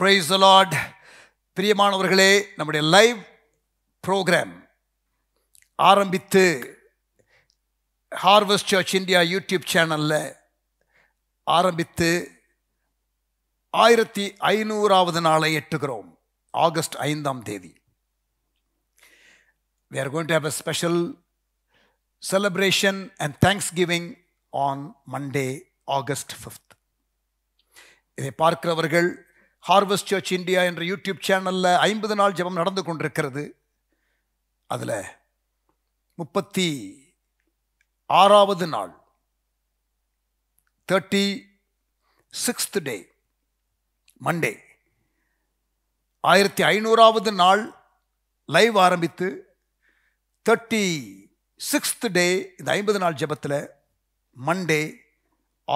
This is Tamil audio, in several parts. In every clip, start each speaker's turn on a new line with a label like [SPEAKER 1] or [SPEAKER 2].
[SPEAKER 1] பிரைஸ் லார்ட் பிரியமானவர்களே நம்முடைய லைவ் ப்ரோக்ராம் ஆரம்பித்து ஹார்வஸ்ட் சர்ச் இந்தியா யூடியூப் சேனலில் ஆரம்பித்து ஆயிரத்தி ஐநூறாவது நாளை எட்டுகிறோம் ஆகஸ்ட் ஐந்தாம் தேதி we are going to have a special celebration and thanks giving on Monday August fifth இதை பார்க்கிறவர்கள் ஹார்வஸ்ட் சர்ச் இந்தியா என்ற யூடியூப் சேனலில் ஐம்பது நாள் ஜபம் நடந்து கொண்டிருக்கிறது அதில் முப்பத்தி ஆறாவது நாள் தேர்ட்டி சிக்ஸ்த் டே மண்டே ஆயிரத்தி ஐநூறாவது நாள் லைவ் ஆரம்பித்து தேர்ட்டி சிக்ஸ்த் டே இந்த ஐம்பது நாள் ஜபத்தில் Monday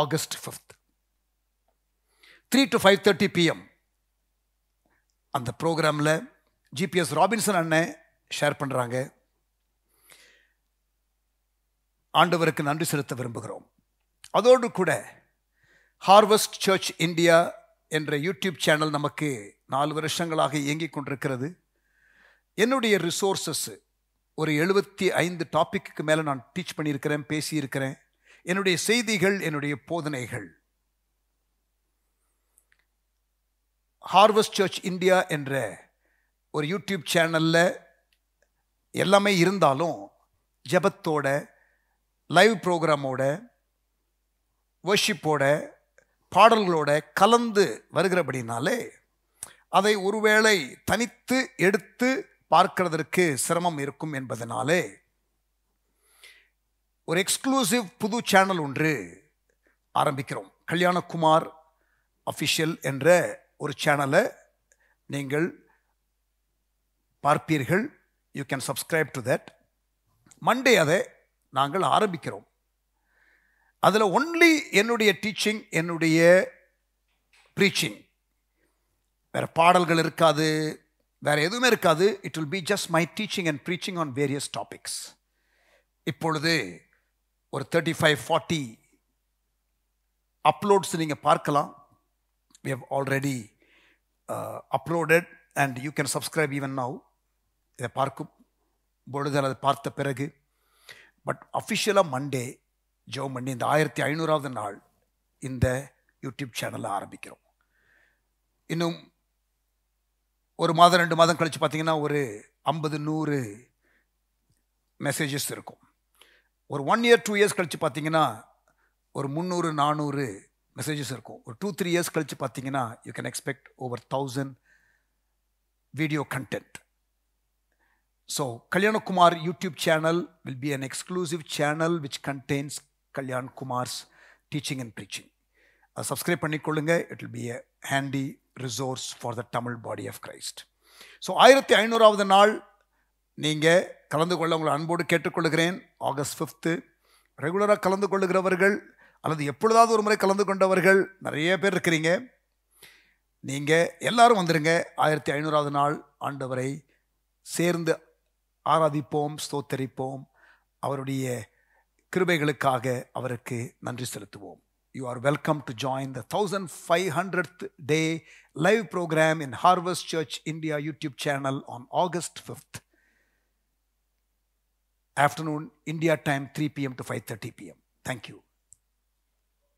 [SPEAKER 1] August fifth three to five thirty PM அந்த ப்ரோக்ராமில் ஜிபிஎஸ் ராபின்சன் அண்ணன் ஷேர் பண்ணுறாங்க ஆண்டவருக்கு நன்றி செலுத்த விரும்புகிறோம் அதோடு கூட ஹார்வஸ்ட் சர்ச் இந்தியா என்ற யூடியூப் சேனல் நமக்கு நாலு வருஷங்களாக இயங்கிக் கொண்டிருக்கிறது என்னுடைய ரிசோர்ஸஸ்ஸு ஒரு எழுபத்தி ஐந்து டாப்பிக்கு மேலே நான் டீச் பண்ணியிருக்கிறேன் பேசியிருக்கிறேன் என்னுடைய செய்திகள் என்னுடைய போதனைகள் ஹார்வஸ்ட் சர்ச் இந்தியா என்ற ஒரு யூடியூப் சேனலில் எல்லாமே இருந்தாலும் ஜபத்தோட லைவ் ப்ரோக்ராமோட வர்ஷிப்போட பாடல்களோட கலந்து வருகிறபடினாலே அதை ஒருவேளை தனித்து எடுத்து பார்க்கிறதற்கு சிரமம் இருக்கும் என்பதனாலே ஒரு எக்ஸ்க்ளூசிவ் புது சேனல் ஒன்று ஆரம்பிக்கிறோம் கல்யாணகுமார் அஃபிஷியல் என்ற ஒரு சேனலை நீங்கள் பார்ப்பீர்கள் you can subscribe to that Monday அதை நாங்கள் ஆரம்பிக்கிறோம் அதில் ஒன்லி என்னுடைய டீச்சிங் என்னுடைய ப்ரீச்சிங் வேறு பாடல்கள் இருக்காது வேறு எதுவுமே இருக்காது it will be just my teaching and preaching on various topics இப்பொழுது ஒரு தேர்ட்டி ஃபைவ் ஃபார்ட்டி அப்லோட்ஸ் நீங்கள் பார்க்கலாம் we have already uploaded and you can subscribe even now இதை பார்க்கும் பொழுது அதை பார்த்த பிறகு பட் அஃபிஷியலாக மண்டே ஜோ பண்ணி இந்த ஆயிரத்தி ஐநூறாவது நாள் இந்த யூடியூப் சேனலை ஆரம்பிக்கிறோம் இன்னும் ஒரு மாதம் ரெண்டு மாதம் கழித்து பார்த்திங்கன்னா ஒரு ஐம்பது நூறு மெசேஜஸ் இருக்கும் ஒரு ஒன் இயர் டூ இயர்ஸ் கழித்து பார்த்தீங்கன்னா ஒரு முந்நூறு நானூறு மெசேஜஸ் இருக்கும் ஒரு டூ த்ரீ இயர்ஸ் கழித்து பார்த்தீங்கன்னா you can expect over thousand video content so Kalyanakumar YouTube channel will be an exclusive channel which contains Kalyankumar's teaching and preaching அதை சப்ஸ்கிரைப் பண்ணிக்கொள்ளுங்க it will be a handy resource for the Tamil body of Christ so ஆயிரத்தி ஐநூறாவது நாள் நீங்கள் கலந்து கொள்ள உங்களை அன்போடு கேட்டுக்கொள்கிறேன் ஆகஸ்ட் ஃபிஃப்த்து ரெகுலராக கலந்து கொள்ளுகிறவர்கள் அல்லது எப்பொழுதாவது ஒரு முறை கலந்து கொண்டவர்கள் நிறைய பேர் இருக்கிறீங்க நீங்கள் எல்லாரும் வந்துடுங்க ஆயிரத்தி ஐநூறாவது நாள் ஆண்டவரை சேர்ந்து ஆராதிப்போம் ஸ்தோத்தரிப்போம் அவருடைய கிருபைகளுக்காக அவருக்கு நன்றி செலுத்துவோம் you are welcome to join the thousand five hundred day live program in Harvest Church India YouTube channel on August fifth afternoon India time three PM to five thirty PM thank you